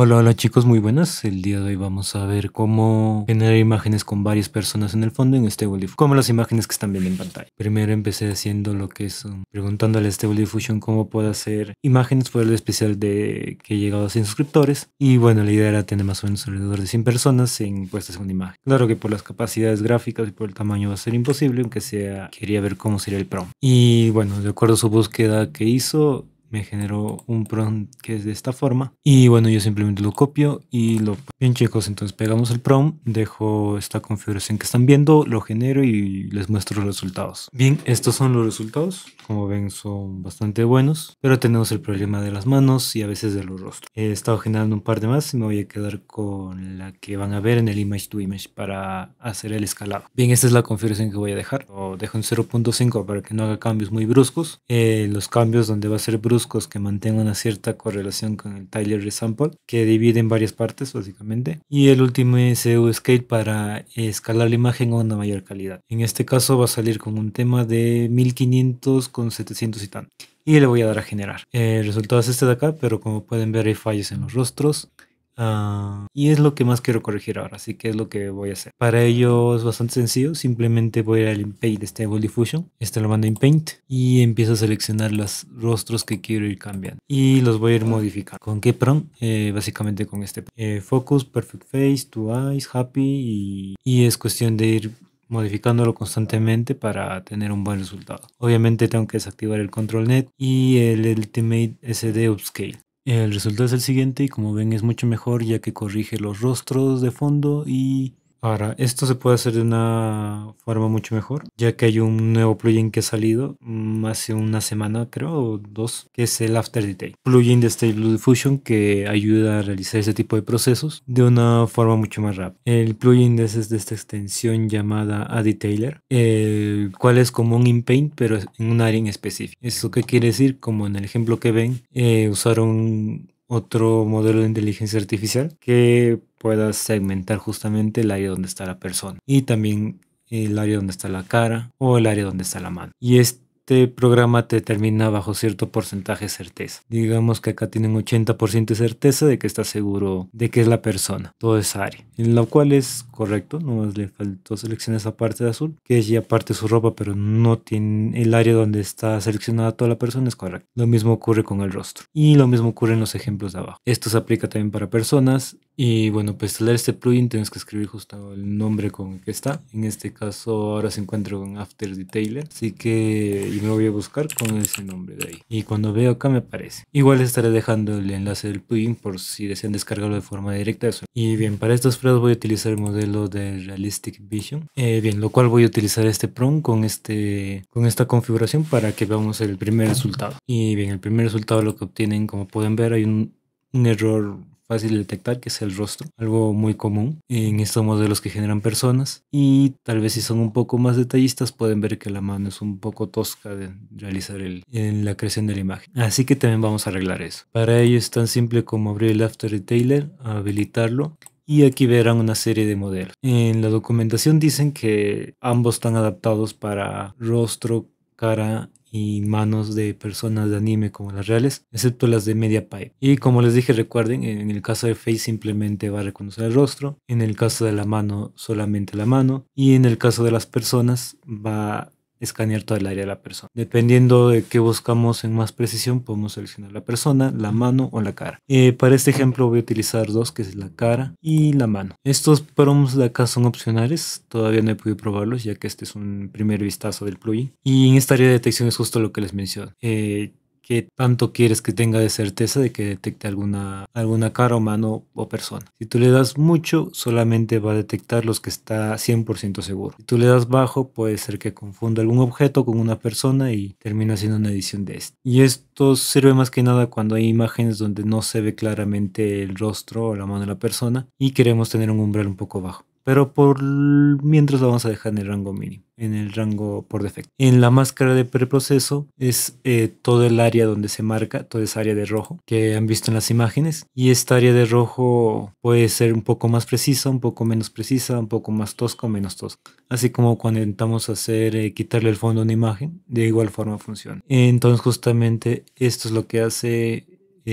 Hola, hola chicos, muy buenas. El día de hoy vamos a ver cómo generar imágenes con varias personas en el fondo en este Diffusion, como las imágenes que están viendo en pantalla. Primero empecé haciendo lo que es um, preguntándole a Stable Diffusion cómo puedo hacer imágenes, fue el especial de que he llegado a 100 suscriptores y bueno, la idea era tener más o menos alrededor de 100 personas en puesta pues, segunda imagen. Claro que por las capacidades gráficas y por el tamaño va a ser imposible, aunque sea, quería ver cómo sería el prom. Y bueno, de acuerdo a su búsqueda que hizo, me generó un prom que es de esta forma. Y bueno, yo simplemente lo copio y lo... Bien chicos, entonces pegamos el prom, dejo esta configuración que están viendo, lo genero y les muestro los resultados. Bien, estos son los resultados. Como ven, son bastante buenos, pero tenemos el problema de las manos y a veces de los rostros. He estado generando un par de más y me voy a quedar con la que van a ver en el image to image para hacer el escalado. Bien, esta es la configuración que voy a dejar. Lo dejo en 0.5 para que no haga cambios muy bruscos. Eh, los cambios donde va a ser brusco que mantengan una cierta correlación con el Tyler Resample, que divide en varias partes básicamente. Y el último es EU Scale para escalar la imagen a una mayor calidad. En este caso va a salir con un tema de 1500 con 700 y tanto. Y le voy a dar a generar. El eh, resultado es este de acá, pero como pueden ver hay fallos en los rostros. Ah, y es lo que más quiero corregir ahora, así que es lo que voy a hacer. Para ello es bastante sencillo, simplemente voy ir al Inpaint de este Stable Diffusion, este lo mando en paint y empiezo a seleccionar los rostros que quiero ir cambiando y los voy a ir modificando. ¿Con qué prom? Eh, básicamente con este. Eh, focus, Perfect Face, Two Eyes, Happy y, y es cuestión de ir modificándolo constantemente para tener un buen resultado. Obviamente tengo que desactivar el control net y el ultimate SD upscale. El resultado es el siguiente y como ven es mucho mejor ya que corrige los rostros de fondo y Ahora, esto se puede hacer de una forma mucho mejor, ya que hay un nuevo plugin que ha salido mm, hace una semana, creo, o dos, que es el After Detail. Plugin de Stable Diffusion que ayuda a realizar ese tipo de procesos de una forma mucho más rápida. El plugin es de esta extensión llamada a el cual es como un inpaint, pero en un área en específico. ¿Eso qué quiere decir? Como en el ejemplo que ven, eh, usar un otro modelo de inteligencia artificial que pueda segmentar justamente el área donde está la persona y también el área donde está la cara o el área donde está la mano. Y este este programa te termina bajo cierto porcentaje de certeza. Digamos que acá tienen 80% de certeza de que está seguro de que es la persona, Todo esa área. En lo cual es correcto, nomás le faltó seleccionar esa parte de azul, que es ya parte de su ropa, pero no tiene el área donde está seleccionada toda la persona, es correcto. Lo mismo ocurre con el rostro. Y lo mismo ocurre en los ejemplos de abajo. Esto se aplica también para personas. Y bueno, para pues instalar este plugin tienes que escribir justo el nombre con el que está. En este caso ahora se encuentra con After Detailer. Así que y voy a buscar con ese nombre de ahí. Y cuando veo acá me aparece. Igual estaré dejando el enlace del plugin por si desean descargarlo de forma directa. Eso. Y bien, para estas pruebas voy a utilizar el modelo de Realistic Vision. Eh, bien, lo cual voy a utilizar este prompt con, este, con esta configuración para que veamos el primer resultado. Y bien, el primer resultado lo que obtienen, como pueden ver, hay un error fácil de detectar, que es el rostro, algo muy común en estos modelos que generan personas. Y tal vez si son un poco más detallistas pueden ver que la mano es un poco tosca de realizar el, en la creación de la imagen. Así que también vamos a arreglar eso. Para ello es tan simple como abrir el After Detailer, habilitarlo y aquí verán una serie de modelos. En la documentación dicen que ambos están adaptados para rostro, cara y manos de personas de anime como las reales, excepto las de Media Pipe Y como les dije, recuerden, en el caso de Face simplemente va a reconocer el rostro, en el caso de la mano solamente la mano y en el caso de las personas va escanear todo el área de la persona. Dependiendo de qué buscamos en más precisión, podemos seleccionar la persona, la mano o la cara. Eh, para este ejemplo voy a utilizar dos, que es la cara y la mano. Estos promos de acá son opcionales, todavía no he podido probarlos, ya que este es un primer vistazo del plugin. Y en esta área de detección es justo lo que les menciono. Eh, ¿Qué tanto quieres que tenga de certeza de que detecte alguna, alguna cara, mano o persona? Si tú le das mucho, solamente va a detectar los que está 100% seguro. Si tú le das bajo, puede ser que confunda algún objeto con una persona y termina haciendo una edición de este. Y esto sirve más que nada cuando hay imágenes donde no se ve claramente el rostro o la mano de la persona y queremos tener un umbral un poco bajo pero por mientras lo vamos a dejar en el rango mínimo, en el rango por defecto. En la máscara de preproceso es eh, todo el área donde se marca, toda esa área de rojo que han visto en las imágenes. Y esta área de rojo puede ser un poco más precisa, un poco menos precisa, un poco más tosca o menos tosca. Así como cuando intentamos hacer eh, quitarle el fondo a una imagen, de igual forma funciona. Entonces justamente esto es lo que hace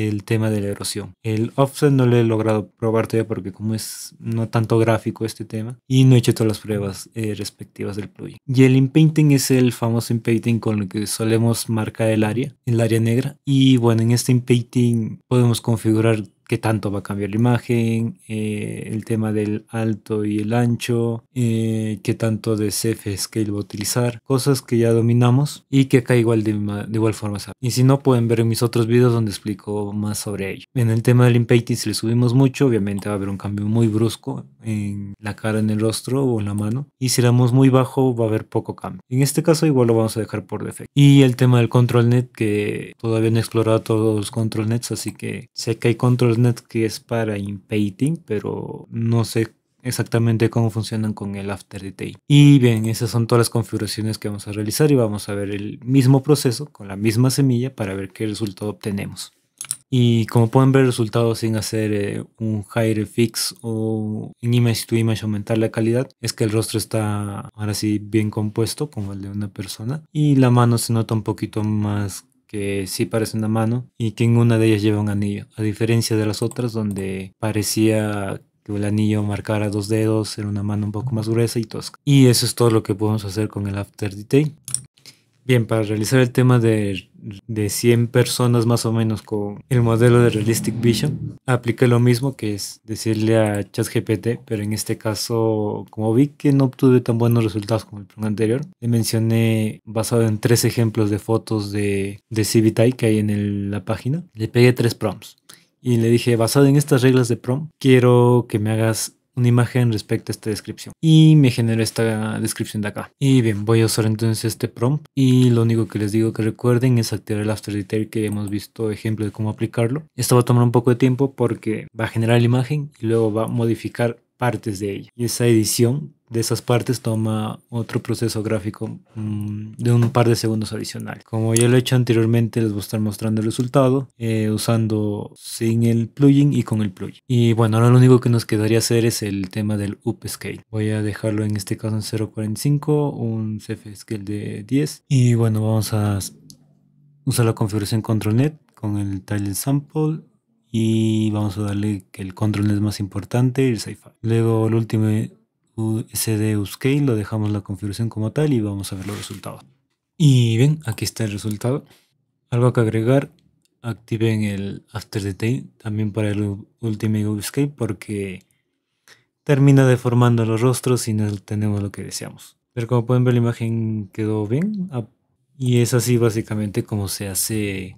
el tema de la erosión. El offset no lo he logrado probar todavía porque como es no tanto gráfico este tema y no he hecho todas las pruebas eh, respectivas del plugin. Y el inpainting es el famoso inpainting con el que solemos marcar el área, el área negra. Y bueno, en este inpainting podemos configurar qué tanto va a cambiar la imagen, eh, el tema del alto y el ancho, eh, qué tanto de CF Scale va a utilizar, cosas que ya dominamos y que acá igual de, igual forma sabe. Y si no, pueden ver en mis otros videos donde explico más sobre ello. En el tema del Impacting, si le subimos mucho, obviamente va a haber un cambio muy brusco en la cara, en el rostro o en la mano. Y si le damos muy bajo, va a haber poco cambio. En este caso, igual lo vamos a dejar por defecto. Y el tema del control net, que todavía no he explorado todos los control nets, así que sé que hay control que es para inpainting, pero no sé exactamente cómo funcionan con el After Detail. Y bien, esas son todas las configuraciones que vamos a realizar y vamos a ver el mismo proceso con la misma semilla para ver qué resultado obtenemos. Y como pueden ver, el resultado sin hacer eh, un higher fix o en image to image aumentar la calidad es que el rostro está ahora sí bien compuesto como el de una persona y la mano se nota un poquito más que sí parece una mano y que en una de ellas lleva un anillo, a diferencia de las otras donde parecía que el anillo marcara dos dedos, era una mano un poco más gruesa y tosca. Y eso es todo lo que podemos hacer con el After Detail. Bien, para realizar el tema de de 100 personas más o menos con el modelo de Realistic Vision, apliqué lo mismo que es decirle a ChatGPT, pero en este caso, como vi que no obtuve tan buenos resultados como el prom anterior, le mencioné basado en tres ejemplos de fotos de, de que hay en la página, le pegué tres prompts y le dije, basado en estas reglas de prom, quiero que me hagas una imagen respecto a esta descripción. Y me genera esta descripción de acá. Y bien, voy a usar entonces este prompt. Y lo único que les digo que recuerden es activar el After Detail que hemos visto ejemplo de cómo aplicarlo. Esto va a tomar un poco de tiempo porque va a generar la imagen y luego va a modificar de ella. Y esa edición de esas partes toma otro proceso gráfico mm, de un par de segundos adicional. Como ya lo he hecho anteriormente, les voy a estar mostrando el resultado eh, usando sin el plugin y con el plugin. Y bueno, ahora lo único que nos quedaría hacer es el tema del upscale. Voy a dejarlo en este caso en 0.45, un CF scale de 10. Y bueno, vamos a usar la configuración control net con el tile sample y vamos a darle que el control es más importante y el sci Luego el último sd lo dejamos la configuración como tal y vamos a ver los resultados. Y bien, aquí está el resultado. Algo que agregar, activen el After Detail también para el último Escape porque termina deformando los rostros y no tenemos lo que deseamos. Pero como pueden ver la imagen quedó bien y es así básicamente como se hace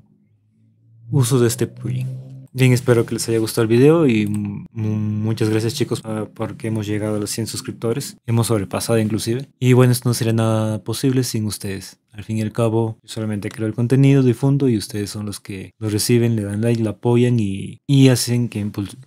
uso de este plugin. Bien, espero que les haya gustado el video y muchas gracias chicos ah, porque hemos llegado a los 100 suscriptores. Hemos sobrepasado inclusive. Y bueno, esto no sería nada posible sin ustedes. Al fin y al cabo, yo solamente creo el contenido, difundo y ustedes son los que lo reciben, le dan like, lo apoyan y, hacen que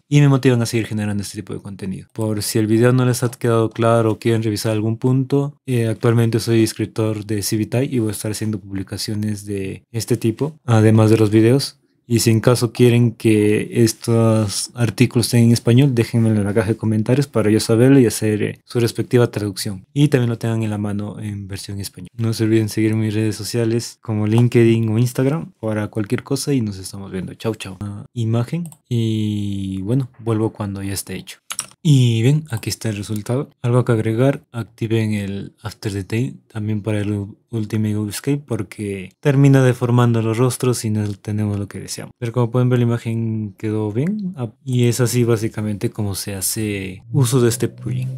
Y me motivan a seguir generando este tipo de contenido. Por si el video no les ha quedado claro o quieren revisar algún punto, eh, actualmente soy escritor de Civitai y voy a estar haciendo publicaciones de este tipo, además de los videos. Y si en caso quieren que estos artículos estén en español, déjenmelo en la caja de comentarios para yo saberlo y hacer eh, su respectiva traducción. Y también lo tengan en la mano en versión español. No se olviden seguir mis redes sociales como LinkedIn o Instagram para cualquier cosa y nos estamos viendo. Chao, chao. Ah, imagen y bueno, vuelvo cuando ya esté hecho. Y bien, aquí está el resultado. Algo que agregar, activen el After Detail también para el Ultimate Escape porque termina deformando los rostros y no tenemos lo que deseamos. Pero como pueden ver la imagen quedó bien y es así básicamente como se hace uso de este plugin.